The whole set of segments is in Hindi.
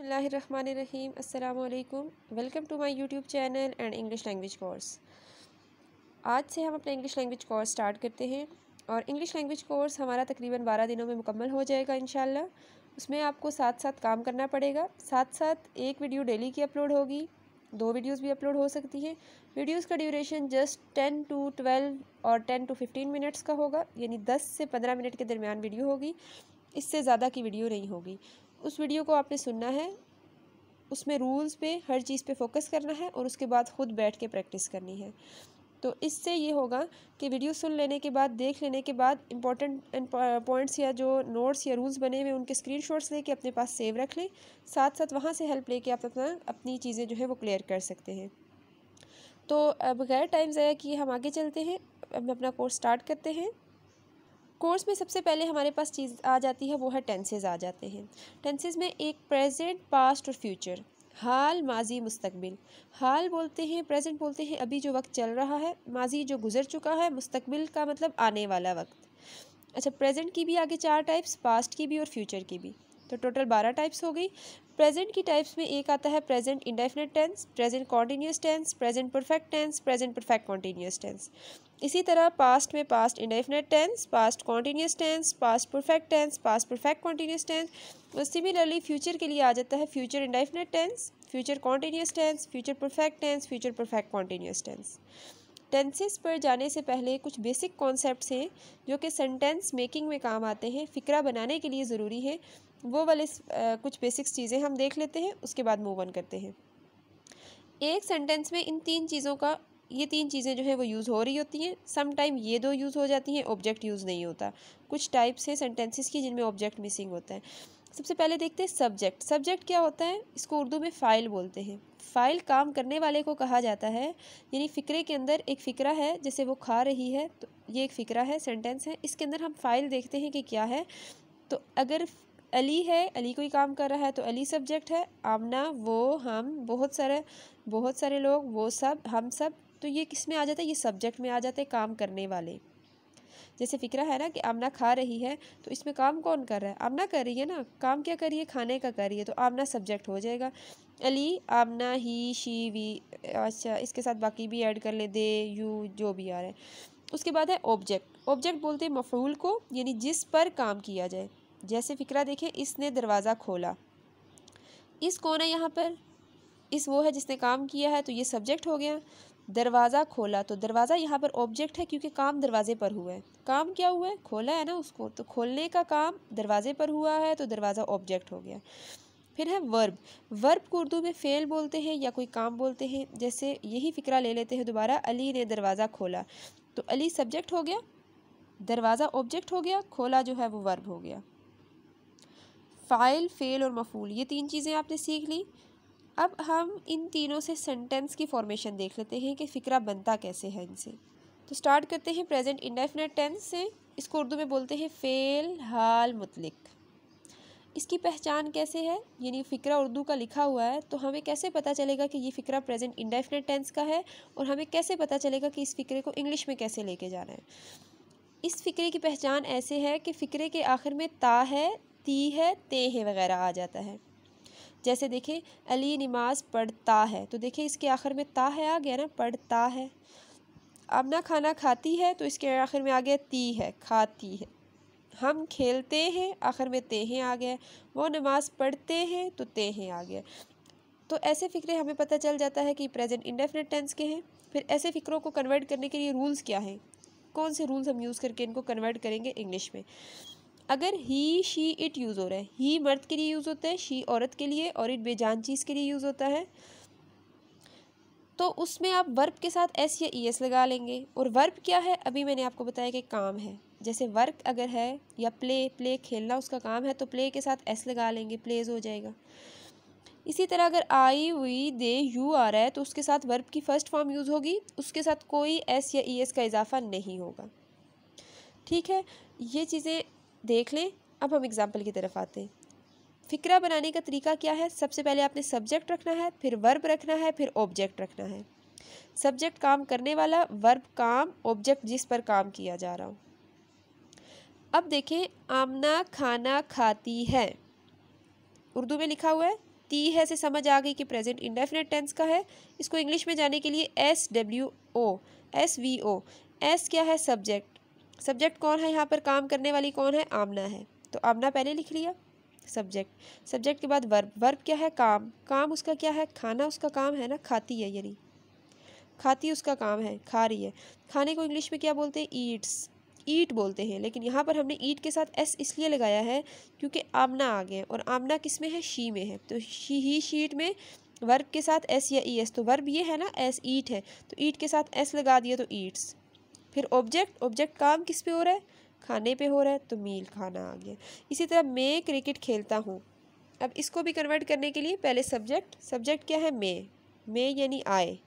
बसमीम अल्लाम welcome to my YouTube channel and English language course आज से हम अपना इंग्लिश लैंग्वेज कोर्स स्टार्ट करते हैं और इंग्लिश लैंग्वेज कोर्स हमारा तकरीबन बारह दिनों में मुकम्मल हो जाएगा इन उसमें आपको साथ साथ काम करना पड़ेगा साथ साथ एक वीडियो डेली की अपलोड होगी दो वीडियोज़ भी अपलोड हो सकती हैं वीडियोज़ का duration just ten to twelve और टेन टू फिफ्टीन मिनट्स का होगा यानी दस से पंद्रह मिनट के दरमियान वीडियो होगी इससे ज़्यादा की वीडियो नहीं होगी उस वीडियो को आपने सुनना है उसमें रूल्स पे हर चीज़ पे फोकस करना है और उसके बाद ख़ुद बैठ के प्रैक्टिस करनी है तो इससे ये होगा कि वीडियो सुन लेने के बाद देख लेने के बाद इंपॉर्टेंट पॉइंट्स या जो नोट्स या रूल्स बने हुए उनके स्क्रीन शॉट्स लेके अपने पास सेव रख लें साथ साथ वहाँ से हेल्प लेके आप अपना अपनी चीज़ें जो है वो क्लियर कर सकते हैं तो बगैर टाइम ज़ाया किए हम आगे चलते हैं हम अपना कोर्स स्टार्ट करते हैं कोर्स में सबसे पहले हमारे पास चीज़ आ जाती है वो है टेंसेज आ जाते हैं टेंसेज में एक प्रेजेंट पास्ट और फ्यूचर हाल माजी मुस्तकबिल हाल बोलते हैं प्रेजेंट बोलते हैं अभी जो वक्त चल रहा है माजी जो गुजर चुका है मुस्तकबिल का मतलब आने वाला वक्त अच्छा प्रेजेंट की भी आगे चार टाइप्स पास्ट की भी और फ्यूचर की भी तो टोटल बारह टाइप्स हो गई प्रेजेंट की टाइप्स में एक आता है present indefinite tense present continuous tense present perfect tense present perfect continuous tense इसी तरह पास्ट में past indefinite tense past continuous tense past perfect tense past perfect continuous tense और सिमिलरली फ्यूचर के लिए आ जाता है future indefinite tense future continuous tense future perfect tense future perfect continuous tense tenses पर जाने से पहले कुछ बेसिक कॉन्सेप्ट्स हैं जो कि सेंटेंस मेकिंग में काम आते हैं फ़िक्रा बनाने के लिए ज़रूरी है वो वाले कुछ बेसिक्स चीज़ें हम देख लेते हैं उसके बाद मूव ऑन करते हैं एक सेंटेंस में इन तीन चीज़ों का ये तीन चीज़ें जो है वो यूज़ हो रही होती हैं सम टाइम ये दो यूज़ हो जाती हैं ऑब्जेक्ट यूज़ नहीं होता कुछ टाइप्स हैं सेंटेंसेस की जिनमें ऑब्जेक्ट मिसिंग होता है सबसे पहले देखते हैं सब्जेक्ट सब्जेक्ट क्या होता है इसको उर्दू में फ़ाइल बोलते हैं फ़ाइल काम करने वाले को कहा जाता है यानी फ़िक्रे के अंदर एक फ़िक्रा है जैसे वो खा रही है तो ये एक फ़िक्रा है सेंटेंस है इसके अंदर हम फ़ाइल देखते हैं कि क्या है तो अगर अली है अली कोई काम कर रहा है तो अली सब्जेक्ट है आमना वो हम बहुत सारे बहुत सारे लोग वो सब हम सब तो ये किस में आ जाता है ये सब्जेक्ट में आ जाते हैं काम करने वाले जैसे फिक्रा है ना कि आमना खा रही है तो इसमें काम कौन कर रहा है आमना कर रही है ना काम क्या करिए खाने का करिए तो आमना सब्जेक्ट हो जाएगा Ali Amna he she we अच्छा इसके साथ बाकी भी ऐड कर ले दे यू जो भी आ रहा है उसके बाद है ऑब्जेक्ट ऑब्जेक्ट बोलते हैं मफूल को यानी जिस पर काम किया जाए जैसे फिक्रा देखे इसने दरवाज़ा खोला इस कौन है यहाँ पर इस वो है जिसने काम किया है तो ये सब्जेक्ट हो गया दरवाज़ा खोला तो दरवाज़ा यहाँ पर ऑब्जेक्ट है क्योंकि काम दरवाज़े पर हुआ है काम क्या हुआ है खोला है ना उसको तो खोलने का काम दरवाज़े पर हुआ है तो दरवाज़ा ऑब्जेक्ट हो गया फिर है वर्ब वर्ब को उर्दू में फ़ेल बोलते हैं या कोई काम बोलते हैं जैसे यही फ़िक्रा ले लेते हैं दोबारा अली ने दरवाज़ा खोला तो अली सब्जेक्ट हो गया दरवाज़ा ऑब्जेक्ट हो गया खोला जो है वो वर्ब हो गया फ़ाइल फ़ेल और मफूल ये तीन चीज़ें आपने सीख ली अब हम इन तीनों से सेंटेंस की फॉर्मेशन देख लेते हैं कि फ़िक्रा बनता कैसे है इनसे तो स्टार्ट करते हैं प्रेजेंट इंडेफिनेट टेंस से इसको उर्दू में बोलते हैं फ़ेल हाल मुतलिक इसकी पहचान कैसे है यानी फ़िक्रा उर्दू का लिखा हुआ है तो हमें कैसे पता चलेगा कि ये फ़िक्रा प्रेजेंट इंडेफिनेट टेंस का है और हमें कैसे पता चलेगा कि इस फ़िक्रे को इंग्लिश में कैसे लेके जाना है इस फ़िक्रे की पहचान ऐसे है कि फ़िक्रे के आखिर में ता है ती है ते है वगैरह आ जाता है जैसे देखे अली नमाज पढ़ता है तो देखे इसके आखिर में ता है आ गया ना पढ़ता है ना खाना खाती है तो इसके आखिर में आ गया ती है खाती है हम खेलते हैं आखिर में ते हैं आ गया वो नमाज़ पढ़ते हैं तो ते हैं आ गया तो ऐसे फ़िक्रे हमें पता चल जाता है कि प्रेजेंट इंडेफिनेट टेंस के हैं फिर ऐसे फ़िक्रों को कन्वर्ट करने के लिए रूल्स क्या हैं कौन से रूल्स हम यूज़ करके इनको कन्वर्ट करेंगे इंग्लिश में अगर ही शी इट यूज़ हो रहा है ही मर्द के लिए यूज़ होता है शी औरत के लिए और इट बेजान चीज़ के लिए यूज़ होता है तो उसमें आप वर्ब के साथ एस या ई एस लगा लेंगे और वर्ब क्या है अभी मैंने आपको बताया कि काम है जैसे वर्क अगर है या प्ले प्ले खेलना उसका काम है तो प्ले के साथ एस लगा लेंगे प्लेज हो जाएगा इसी तरह अगर आई वी दे यू आ रहा है तो उसके साथ वर्ब की फ़र्स्ट फॉर्म यूज़ होगी उसके साथ कोई एस या ई एस का इजाफा नहीं होगा ठीक है ये चीज़ें देख लें अब हम एग्ज़ाम्पल की तरफ आते हैं फ़िक्रा बनाने का तरीका क्या है सबसे पहले आपने सब्जेक्ट रखना है फिर वर्ब रखना है फिर ऑब्जेक्ट रखना है सब्जेक्ट काम करने वाला वर्ब काम ऑब्जेक्ट जिस पर काम किया जा रहा हो अब देखें आमना खाना खाती है उर्दू में लिखा हुआ है ती है से समझ आ गई कि प्रेजेंट इंडेफिनेट टेंस का है इसको इंग्लिश में जाने के लिए S W O S V O S क्या है सब्जेक्ट सब्जेक्ट कौन है यहाँ पर काम करने वाली कौन है आमना है तो आमना पहले लिख लिया सब्जेक्ट सब्जेक्ट के बाद वर्ब वर्ब क्या है काम काम उसका क्या है खाना उसका काम है ना खाती है यानी खाती उसका काम है खा रही है खाने को इंग्लिश में क्या बोलते हैं ईट्स ईट बोलते हैं लेकिन यहाँ पर हमने ईट के साथ एस इसलिए लगाया है क्योंकि आमना आ गए और आमना किस में है शी में है तो शी ही शीट में वर्ब के साथ एस या ई एस तो वर्ब ये है ना एस ईट है तो ईट के साथ एस लगा दिया तो ईट्स फिर ऑब्जेक्ट ऑब्जेक्ट काम किस पे हो रहा है खाने पे हो रहा है तो मील खाना आ गया इसी तरह मैं क्रिकेट खेलता हूँ अब इसको भी कन्वर्ट करने के लिए पहले सब्जेक्ट सब्जेक्ट क्या है मैं मैं यानी आए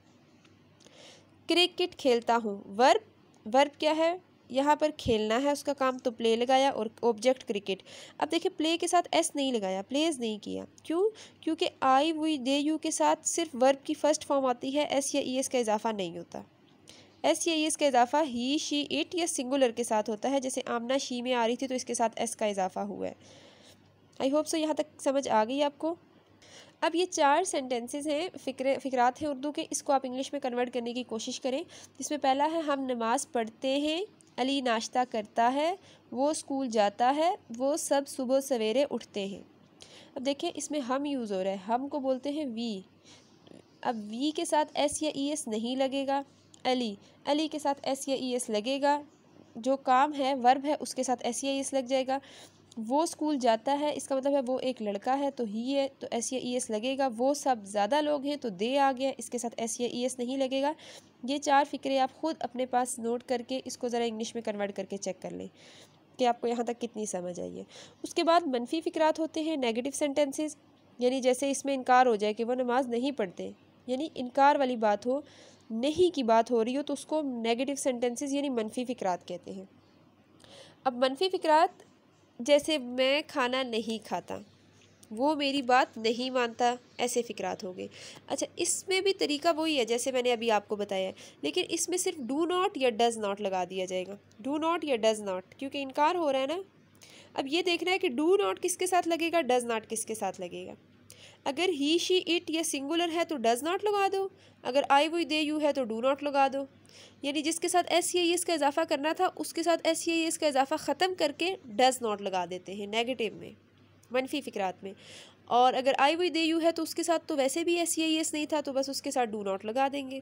क्रिकेट खेलता हूँ वर्ब वर्ब क्या है यहाँ पर खेलना है उसका काम तो प्ले लगाया और ऑब्जेक्ट क्रिकेट अब देखिए प्ले के साथ एस नहीं लगाया प्लेज नहीं किया क्यों क्योंकि आई वी दे यू के साथ सिर्फ वर्ब की फर्स्ट फॉर्म आती है एस या ई e एस का इजाफा नहीं होता एस या एस का इजाफा ही शी इट या सिंगुलर के साथ होता है जैसे आमना शी में आ रही थी तो इसके साथ एस का इजाफा हुआ है आई होप सो यहाँ तक समझ आ गई आपको अब ये चार सेंटेंसेस हैं फिक्र फिक्रात हैं उर्दू के इसको आप इंग्लिश में कन्वर्ट करने की कोशिश करें इसमें पहला है हम नमाज़ पढ़ते हैं अली नाश्ता करता है वो स्कूल जाता है वो सब सुबह सवेरे उठते हैं अब देखें इसमें हम यूज़ हो रहा है हम को बोलते हैं वी अब वी के साथ एस या ई e एस नहीं लगेगा अली अली के साथ एस या ई एस लगेगा जो काम है वर्ब है उसके साथ एस या ई एस लग जाएगा वो स्कूल जाता है इसका मतलब है वो एक लड़का है तो ही है तो एस या ई एस लगेगा वो सब ज़्यादा लोग हैं तो दे आ गया इसके साथ एस या ई एस नहीं लगेगा ये चार फ़िक्रे आप ख़ुद अपने पास नोट करके इसको ज़रा इंग्लिश में कन्वर्ट करके चेक कर लें कि आपको यहाँ तक कितनी समझ आई है उसके बाद मनफी फ़िक्रात होते हैं नेगेटिव सेंटेंसेस यानी जैसे इसमें इनकार हो जाए कि वो नमाज़ नहीं पढ़ते यानी इनकार वाली बात हो नहीं की बात हो रही हो तो उसको नेगेटिव सेंटेंसेस यानी मनफी फ़िक्रात कहते हैं अब मनफी फ़िक्रात जैसे मैं खाना नहीं खाता वो मेरी बात नहीं मानता ऐसे फ़िक्रात हो गए अच्छा इसमें भी तरीका वही है जैसे मैंने अभी आपको बताया है लेकिन इसमें सिर्फ डू नॉट या डज़ नॉट लगा दिया जाएगा डू नॉट या डज़ नॉट क्योंकि इनकार हो रहा है ना अब ये देखना है कि डू नॉट किसके साथ लगेगा डज़ नॉट किसके साथ लगेगा अगर ही शी इट या सिंगुलर है तो डज़ नॉट लगा दो अगर आई वी दे यू है तो डू नॉट लगा दो यानी जिसके साथ एस या एस का इजाफा करना था उसके साथ एस या एस का इजाफा ख़त्म करके डज़ नॉट लगा देते हैं नेगेटिव में मनफी फ़िक्रात में और अगर आई वी दे यू है तो उसके साथ तो वैसे भी एस या एस नहीं था तो बस उसके साथ डू नॉट लगा देंगे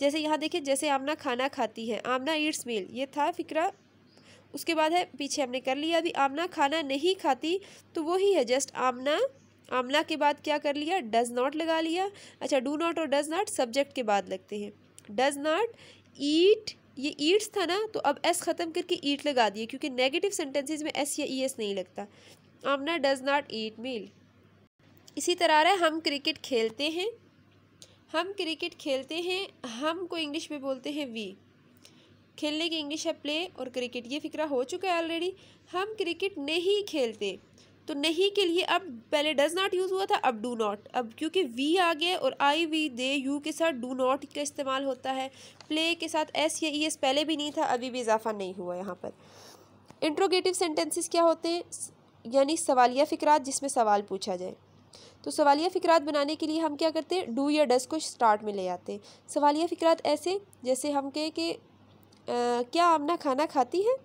जैसे यहाँ देखें जैसे आमना खाना खाती है आमना ईट्स मील ये था फ़िक्रा उसके बाद है पीछे हमने कर लिया अभी आमना खाना नहीं खाती तो वही है जस्ट आमना आमला के बाद क्या कर लिया डज नॉट लगा लिया अच्छा डू नॉट और डज नॉट सब्जेक्ट के बाद लगते हैं डज नॉट ईट ये ईट्स था ना तो अब एस ख़त्म करके ईट लगा दिए क्योंकि नेगेटिव सेंटेंसेस में एस या ई एस नहीं लगता आमना डज नॉट ईट मील इसी तरह रहा हम क्रिकेट खेलते हैं हम क्रिकेट खेलते हैं हम को इंग्लिश में बोलते हैं वी खेलने की इंग्लिश है प्ले और क्रिकेट ये फिक्रा हो चुका है ऑलरेडी हम क्रिकेट नहीं खेलते तो नहीं के लिए अब पहले डज नॉट यूज़ हुआ था अब डू नॉट अब क्योंकि वी आ गए और आई वी दे यू के साथ डू नॉट का इस्तेमाल होता है प्ले के साथ एस या ई e एस पहले भी नहीं था अभी भी इजाफा नहीं हुआ यहाँ पर इंट्रोगेटिव सेंटेंसेस क्या होते हैं यानी सवालिया फ़िक्रात जिसमें सवाल पूछा जाए तो सवालिया फ़िक्रात बनाने के लिए हम क्या करते हैं डू या डस को स्टार्ट में ले आते हैं सवालिया फ़िक्रात ऐसे जैसे हम कहें कि क्या आमना खाना खाती है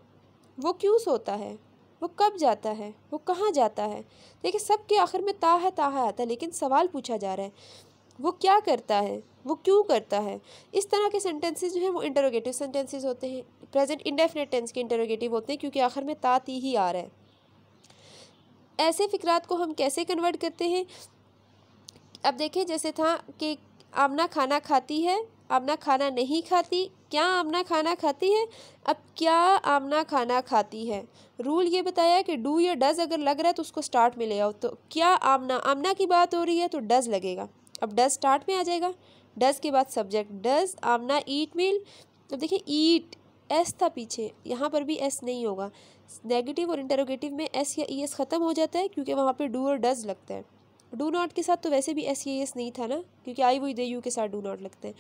वो क्यों सोता है वो कब जाता है वो कहाँ जाता है देखिए सब के आखिर में है ता है आता है लेकिन सवाल पूछा जा रहा है वो क्या करता है वो क्यों करता है इस तरह के सेंटेंसेस जो हैं वो इंटरोगेटिव सेंटेंसेस होते हैं प्रेजेंट इंडेफिनेट टेंस के इंटरोगेटिव होते हैं क्योंकि आखिर में ती ही आ रहा है ऐसे फिक्रात को हम कैसे कन्वर्ट करते हैं अब देखें जैसे था कि आमना खाना खाती है आमना खाना नहीं खाती क्या आमना खाना खाती है अब क्या आमना खाना खाती है रूल ये बताया कि डू या डज अगर लग रहा है तो उसको स्टार्ट में ले आओ तो क्या आमना आमना की बात हो रही है तो डज लगेगा अब डज स्टार्ट में आ जाएगा डज के बाद सब्जेक्ट डज आमना ईट मील अब तो देखिए ईट एस था पीछे यहाँ पर भी एस नहीं होगा नेगेटिव और इंटरोगेटिव में एस या ई एस ख़त्म हो जाता है क्योंकि वहाँ पर डू और डज लगता है डू नॉट के साथ तो वैसे भी एस एस e नहीं था ना क्योंकि आई वो दे यू के साथ डू नॉट लगते हैं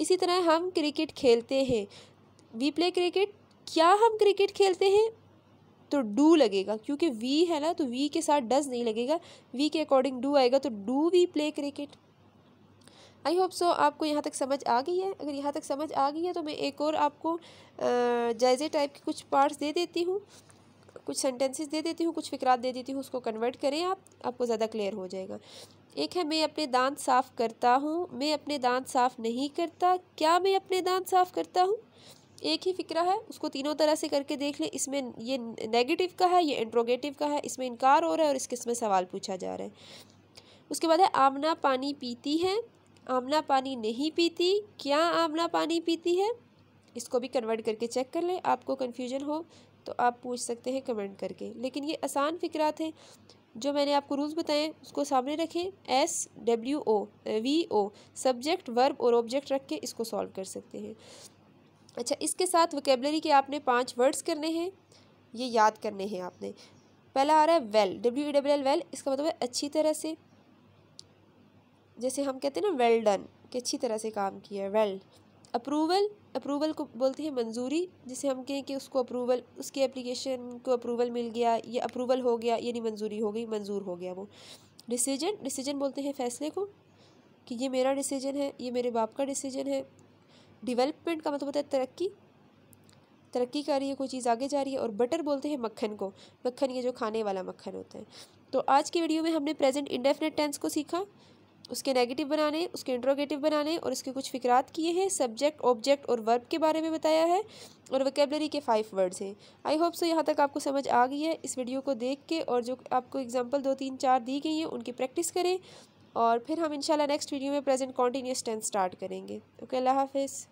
इसी तरह हम क्रिकेट खेलते हैं वी प्ले क्रिकेट क्या हम क्रिकेट खेलते हैं तो डू लगेगा क्योंकि वी है ना तो वी के साथ डज नहीं लगेगा वी के अकॉर्डिंग डू आएगा तो do we play cricket I hope so आपको यहाँ तक समझ आ गई है अगर यहाँ तक समझ आ गई है तो मैं एक और आपको जायजे टाइप के कुछ पार्ट्स दे देती हूँ कुछ सेंटेंसेस दे देती हूँ कुछ फिक्रात दे देती हूँ उसको कन्वर्ट करें आप आपको ज़्यादा क्लियर हो जाएगा एक है मैं अपने दांत साफ़ करता हूँ मैं अपने दांत साफ़ नहीं करता क्या मैं अपने दांत साफ़ करता हूँ एक ही फिक्रा है उसको तीनों तरह से करके देख लें इसमें ये नेगेटिव का है ये इंट्रोगेटिव का है इसमें इनकार हो रहा है और इस किस्में सवाल पूछा जा रहा है उसके बाद है आमना पानी पीती है आमना पानी नहीं पीती क्या आमना पानी पीती है इसको भी कन्वर्ट करके चेक कर लें आपको कन्फ्यूजन हो तो आप पूछ सकते हैं कमेंट करके लेकिन ये आसान फिक्रात हैं जो मैंने आपको रूल्स बताएं उसको सामने रखें S W O V O subject verb और ऑब्जेक्ट रख के इसको सॉल्व कर सकते हैं अच्छा इसके साथ वोकेबलरी के आपने पांच वर्ड्स करने हैं ये याद करने हैं आपने पहला आ रहा है well W E W L well इसका मतलब है अच्छी तरह से जैसे हम कहते हैं ना वेल डन कि अच्छी तरह से काम किया है वेल अप्रूवल अप्रूवल को बोलते हैं मंजूरी जिसे हम कहें कि उसको अप्रूवल उसके एप्लीकेशन को अप्रूवल मिल गया या अप्रूवल हो गया यानी मंजूरी हो गई मंजूर हो गया वो डिसीजन डिसीजन बोलते हैं फैसले को कि ये मेरा डिसीजन है ये मेरे बाप का डिसीजन है डिवेलपमेंट का मतलब होता है तरक्की तरक्की कर रही है कोई चीज़ आगे जा रही है और बटर बोलते हैं मक्खन को मक्खन ये जो खाने वाला मक्खन होता है तो आज की वीडियो में हमने प्रेजेंट इंडेफिनेट टेंस को सीखा उसके नेगेटिव बनाने उसके इंट्रोगेटिव बनाने और उसके कुछ फिक्रात किए हैं सब्जेक्ट ऑब्जेक्ट और वर्ब के बारे में बताया है और वोकेबलरी के फाइव वर्ड्स हैं आई होप सो यहाँ तक आपको समझ आ गई है इस वीडियो को देख के और जो आपको एग्जाम्पल दो तीन चार दी गई हैं उनकी प्रैक्टिस करें और फिर हम इंशाल्लाह नेक्स्ट वीडियो में प्रेजेंट कॉन्टीन्यूस टेंस स्टार्ट करेंगे ओके अल्लाह हाफिज़